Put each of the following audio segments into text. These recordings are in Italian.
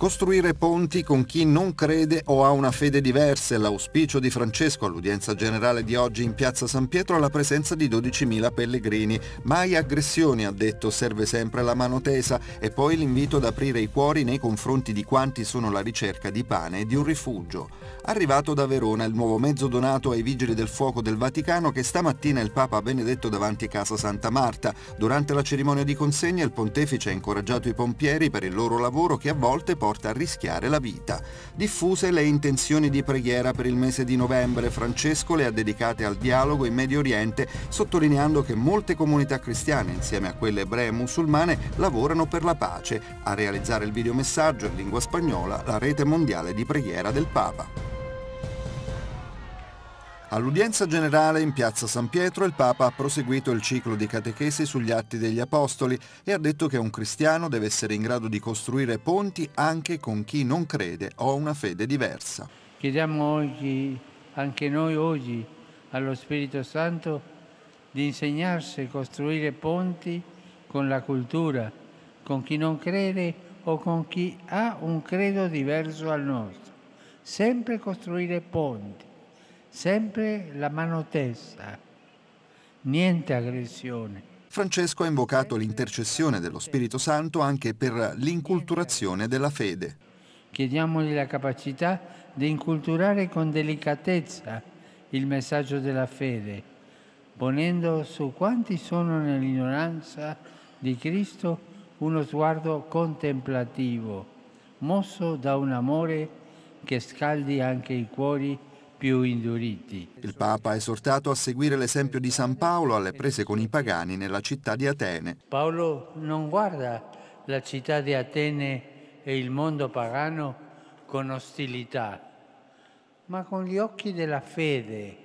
Costruire ponti con chi non crede o ha una fede diversa è l'auspicio di Francesco all'udienza generale di oggi in piazza San Pietro alla presenza di 12.000 pellegrini. Mai aggressioni, ha detto, serve sempre la mano tesa e poi l'invito ad aprire i cuori nei confronti di quanti sono alla ricerca di pane e di un rifugio. Arrivato da Verona il nuovo mezzo donato ai vigili del fuoco del Vaticano che stamattina il Papa ha benedetto davanti casa Santa Marta. Durante la cerimonia di consegna il pontefice ha incoraggiato i pompieri per il loro lavoro che a volte porta porta a rischiare la vita. Diffuse le intenzioni di preghiera per il mese di novembre, Francesco le ha dedicate al dialogo in Medio Oriente, sottolineando che molte comunità cristiane, insieme a quelle ebree e musulmane, lavorano per la pace. A realizzare il videomessaggio in lingua spagnola la rete mondiale di preghiera del Papa. All'udienza generale in piazza San Pietro il Papa ha proseguito il ciclo di catechesi sugli atti degli Apostoli e ha detto che un cristiano deve essere in grado di costruire ponti anche con chi non crede o ha una fede diversa. Chiediamo oggi, anche noi oggi, allo Spirito Santo di insegnarsi a costruire ponti con la cultura, con chi non crede o con chi ha un credo diverso al nostro. Sempre costruire ponti sempre la mano testa, niente aggressione. Francesco ha invocato l'intercessione dello Spirito Santo anche per l'inculturazione della fede. Chiediamogli la capacità di inculturare con delicatezza il messaggio della fede, ponendo su quanti sono nell'ignoranza di Cristo uno sguardo contemplativo, mosso da un amore che scaldi anche i cuori più induriti. Il Papa ha esortato a seguire l'esempio di San Paolo alle prese con i pagani nella città di Atene. Paolo non guarda la città di Atene e il mondo pagano con ostilità, ma con gli occhi della fede.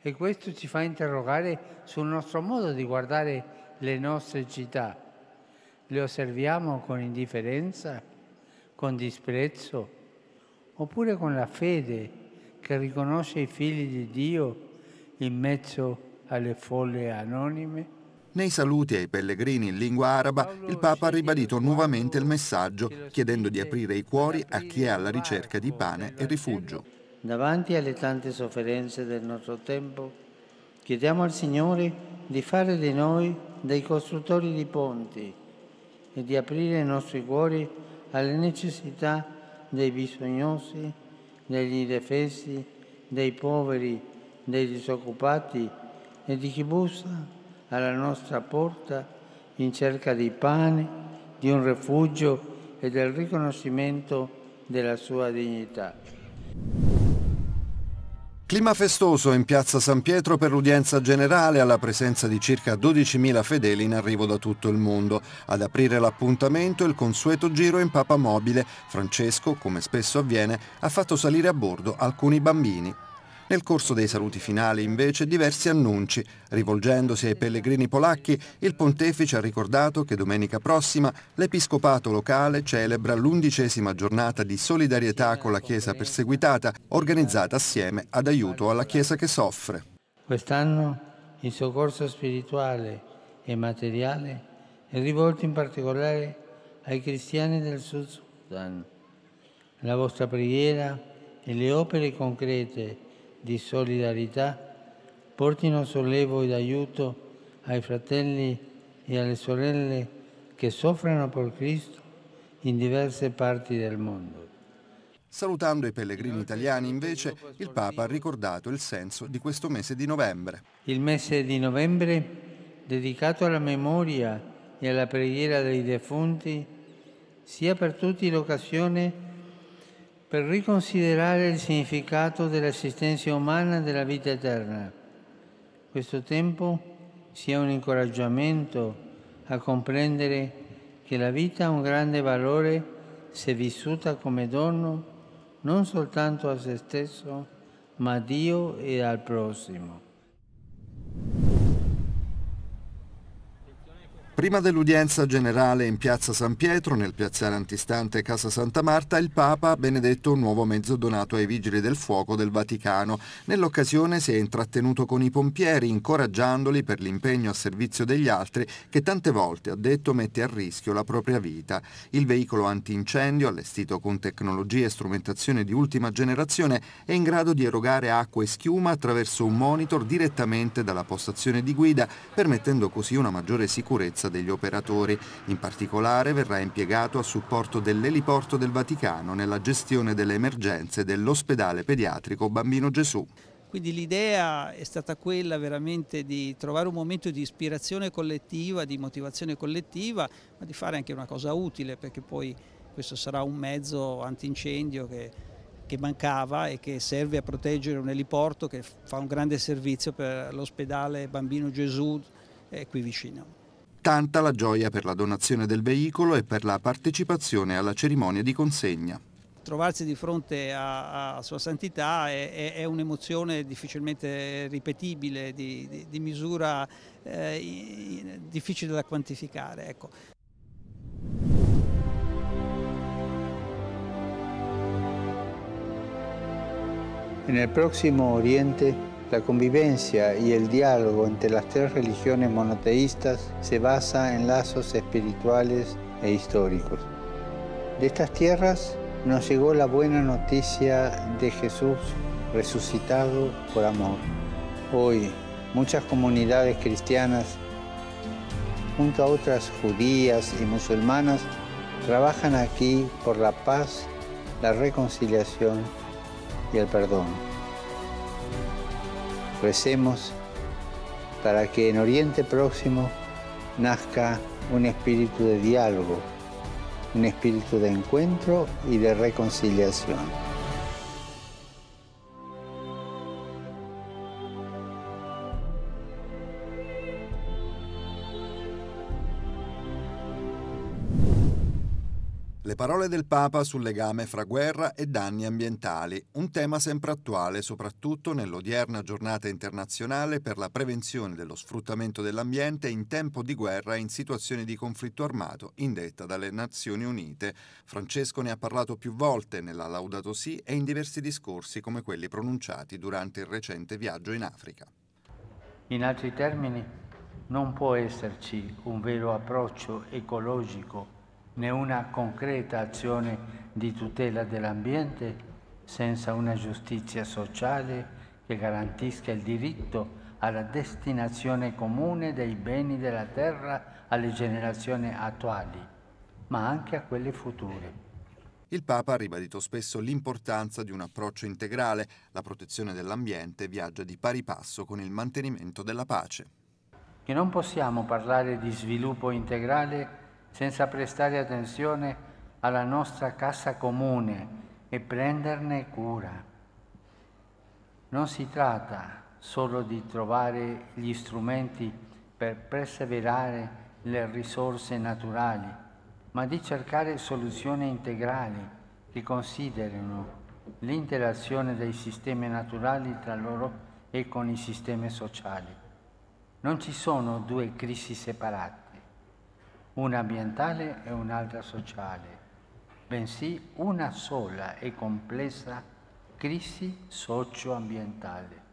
E questo ci fa interrogare sul nostro modo di guardare le nostre città. Le osserviamo con indifferenza, con disprezzo, oppure con la fede che riconosce i figli di Dio in mezzo alle folle anonime? Nei saluti ai pellegrini in lingua araba, il Papa ha ribadito nuovamente il messaggio, chiedendo di aprire i cuori a chi è alla ricerca di pane e rifugio. Davanti alle tante sofferenze del nostro tempo, chiediamo al Signore di fare di noi dei costruttori di ponti e di aprire i nostri cuori alle necessità di dei bisognosi, degli indefesi, dei poveri, dei disoccupati e di chi bussa alla nostra porta in cerca di pane, di un rifugio e del riconoscimento della sua dignità. Clima festoso in piazza San Pietro per l'udienza generale alla presenza di circa 12.000 fedeli in arrivo da tutto il mondo. Ad aprire l'appuntamento il consueto giro in papa mobile. Francesco, come spesso avviene, ha fatto salire a bordo alcuni bambini. Nel corso dei saluti finali, invece, diversi annunci. Rivolgendosi ai pellegrini polacchi, il pontefice ha ricordato che domenica prossima l'episcopato locale celebra l'undicesima giornata di solidarietà con la Chiesa perseguitata, organizzata assieme ad aiuto alla Chiesa che soffre. Quest'anno il soccorso spirituale e materiale è rivolto in particolare ai cristiani del Sud Sudan. La vostra preghiera e le opere concrete di solidarietà portino sollevo ed aiuto ai fratelli e alle sorelle che soffrono per Cristo in diverse parti del mondo. Salutando i pellegrini italiani, invece, il Papa ha ricordato il senso di questo mese di novembre. Il mese di novembre, dedicato alla memoria e alla preghiera dei defunti, sia per tutti l'occasione per riconsiderare il significato dell'esistenza umana della vita eterna. Questo tempo sia un incoraggiamento a comprendere che la vita ha un grande valore se vissuta come dono non soltanto a se stesso, ma a Dio e al prossimo. Prima dell'udienza generale in piazza San Pietro, nel piazzale antistante Casa Santa Marta, il Papa ha benedetto un nuovo mezzo donato ai vigili del fuoco del Vaticano. Nell'occasione si è intrattenuto con i pompieri, incoraggiandoli per l'impegno a servizio degli altri che tante volte, ha detto, mette a rischio la propria vita. Il veicolo antincendio, allestito con tecnologie e strumentazione di ultima generazione, è in grado di erogare acqua e schiuma attraverso un monitor direttamente dalla postazione di guida, permettendo così una maggiore sicurezza sicurezza degli operatori. In particolare verrà impiegato a supporto dell'eliporto del Vaticano nella gestione delle emergenze dell'ospedale pediatrico Bambino Gesù. Quindi l'idea è stata quella veramente di trovare un momento di ispirazione collettiva, di motivazione collettiva, ma di fare anche una cosa utile perché poi questo sarà un mezzo antincendio che, che mancava e che serve a proteggere un eliporto che fa un grande servizio per l'ospedale Bambino Gesù eh, qui vicino tanta la gioia per la donazione del veicolo e per la partecipazione alla cerimonia di consegna. Trovarsi di fronte a, a Sua Santità è, è un'emozione difficilmente ripetibile, di, di, di misura eh, difficile da quantificare. Ecco. En el Oriente La convivencia y el diálogo entre las tres religiones monoteístas se basa en lazos espirituales e históricos. De estas tierras nos llegó la buena noticia de Jesús resucitado por amor. Hoy muchas comunidades cristianas, junto a otras judías y musulmanas, trabajan aquí por la paz, la reconciliación y el perdón. Recemos para que en Oriente Próximo nazca un espíritu de diálogo, un espíritu de encuentro y de reconciliación. Le parole del Papa sul legame fra guerra e danni ambientali, un tema sempre attuale soprattutto nell'odierna giornata internazionale per la prevenzione dello sfruttamento dell'ambiente in tempo di guerra e in situazioni di conflitto armato indetta dalle Nazioni Unite. Francesco ne ha parlato più volte nella Laudato Si e in diversi discorsi come quelli pronunciati durante il recente viaggio in Africa. In altri termini, non può esserci un vero approccio ecologico né una concreta azione di tutela dell'ambiente senza una giustizia sociale che garantisca il diritto alla destinazione comune dei beni della terra alle generazioni attuali, ma anche a quelle future. Il Papa ha ribadito spesso l'importanza di un approccio integrale. La protezione dell'ambiente viaggia di pari passo con il mantenimento della pace. Che non possiamo parlare di sviluppo integrale senza prestare attenzione alla nostra casa comune e prenderne cura. Non si tratta solo di trovare gli strumenti per perseverare le risorse naturali, ma di cercare soluzioni integrali che considerino l'interazione dei sistemi naturali tra loro e con i sistemi sociali. Non ci sono due crisi separate una ambientale e un'altra sociale, bensì una sola e complessa crisi socioambientale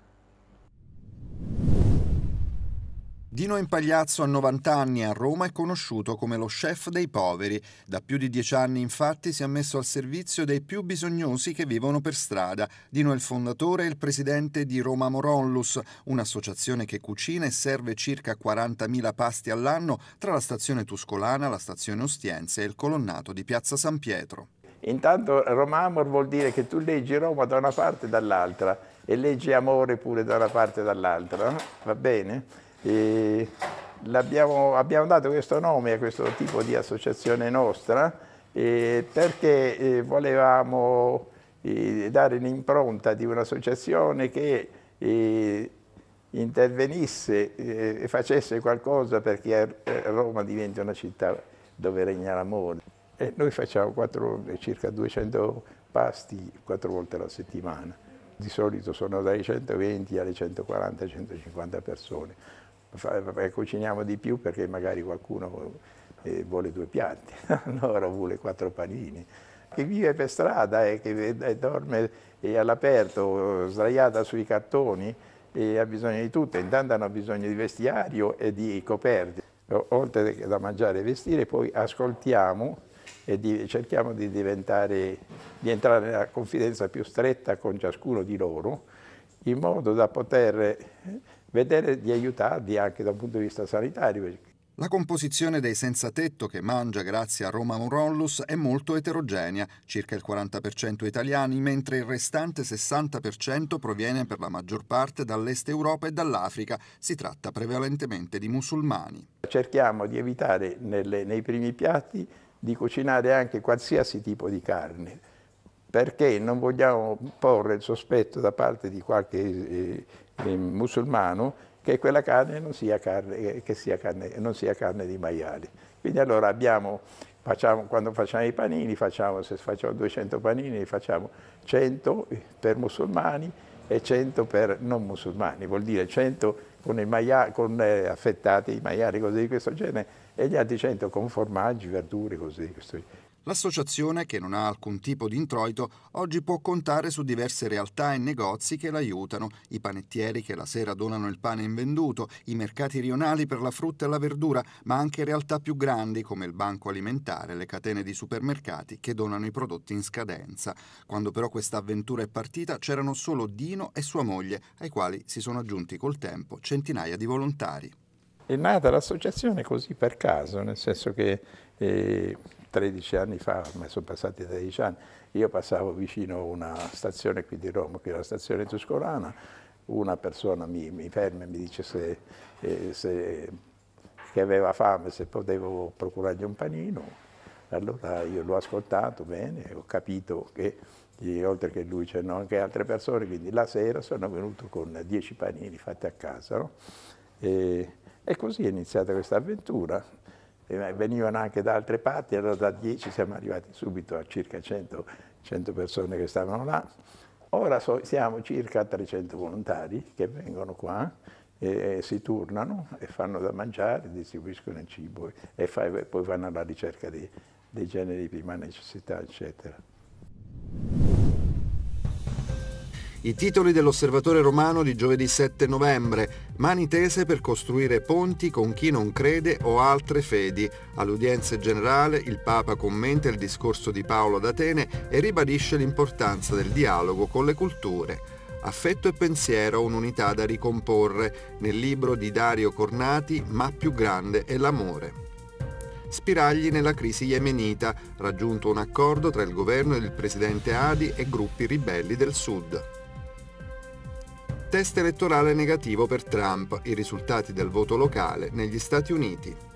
Dino Impagliazzo a 90 anni a Roma è conosciuto come lo chef dei poveri. Da più di dieci anni infatti si è messo al servizio dei più bisognosi che vivono per strada. Dino è il fondatore e il presidente di Roma Morollus, un'associazione che cucina e serve circa 40.000 pasti all'anno tra la stazione Tuscolana, la stazione Ostiense e il colonnato di Piazza San Pietro. Intanto Roma Amor vuol dire che tu leggi Roma da una parte e dall'altra e leggi amore pure da una parte e dall'altra, va bene? E abbiamo dato questo nome a questo tipo di associazione nostra eh, perché eh, volevamo eh, dare l'impronta di un'associazione che eh, intervenisse eh, e facesse qualcosa perché eh, Roma diventi una città dove regna l'amore. E noi facciamo quattro, circa 200 pasti quattro volte alla settimana. Di solito sono dai 120 alle 140-150 persone. Eh, cuciniamo di più perché magari qualcuno eh, vuole due piatti, allora vuole quattro panini. Chi vive per strada e eh, che dorme all'aperto, sdraiata sui cartoni, ha bisogno di tutto, intanto hanno bisogno di vestiario e di coperte. Oltre che da mangiare e vestire, poi ascoltiamo e di, cerchiamo di, diventare, di entrare nella confidenza più stretta con ciascuno di loro, in modo da poter vedere di aiutarli anche da un punto di vista sanitario. La composizione dei senza tetto che mangia grazie a Roma Morollus è molto eterogenea, circa il 40% italiani, mentre il restante 60% proviene per la maggior parte dall'est Europa e dall'Africa, si tratta prevalentemente di musulmani. Cerchiamo di evitare nelle, nei primi piatti di cucinare anche qualsiasi tipo di carne, perché non vogliamo porre il sospetto da parte di qualche eh, musulmano che quella carne non sia carne, eh, sia carne, non sia carne di maiali. Quindi allora abbiamo, facciamo, quando facciamo i panini, facciamo, se facciamo 200 panini, facciamo 100 per musulmani e 100 per non musulmani, vuol dire 100 con, maiale, con eh, affettati, maiali, cose di questo genere, e gli altri 100 con formaggi, verdure, cose di questo genere. L'associazione, che non ha alcun tipo di introito, oggi può contare su diverse realtà e negozi che l'aiutano, i panettieri che la sera donano il pane invenduto, i mercati rionali per la frutta e la verdura, ma anche realtà più grandi come il banco alimentare, le catene di supermercati che donano i prodotti in scadenza. Quando però questa avventura è partita c'erano solo Dino e sua moglie, ai quali si sono aggiunti col tempo centinaia di volontari. È nata l'associazione così per caso, nel senso che... Eh 13 anni fa, ormai sono passati 13 anni, io passavo vicino a una stazione qui di Roma, che è la stazione tuscolana, una persona mi, mi ferma e mi dice se, eh, se, che aveva fame, se potevo procurargli un panino. Allora io l'ho ascoltato bene, ho capito che oltre che lui c'erano anche altre persone, quindi la sera sono venuto con 10 panini fatti a casa. No? E, e così è iniziata questa avventura venivano anche da altre parti, allora da 10 siamo arrivati subito a circa 100, 100 persone che stavano là. Ora so, siamo circa 300 volontari che vengono qua e, e, si turnano e fanno da mangiare, distribuiscono il cibo e, fa, e poi vanno alla ricerca dei, dei generi di prima necessità, eccetera. I titoli dell'osservatore romano di giovedì 7 novembre, mani tese per costruire ponti con chi non crede o altre fedi. All'udienza generale il Papa commenta il discorso di Paolo ad Atene e ribadisce l'importanza del dialogo con le culture. Affetto e pensiero, un'unità da ricomporre, nel libro di Dario Cornati, Ma più grande è l'amore spiragli nella crisi yemenita, raggiunto un accordo tra il governo del presidente Adi e gruppi ribelli del sud test elettorale negativo per Trump, i risultati del voto locale negli Stati Uniti.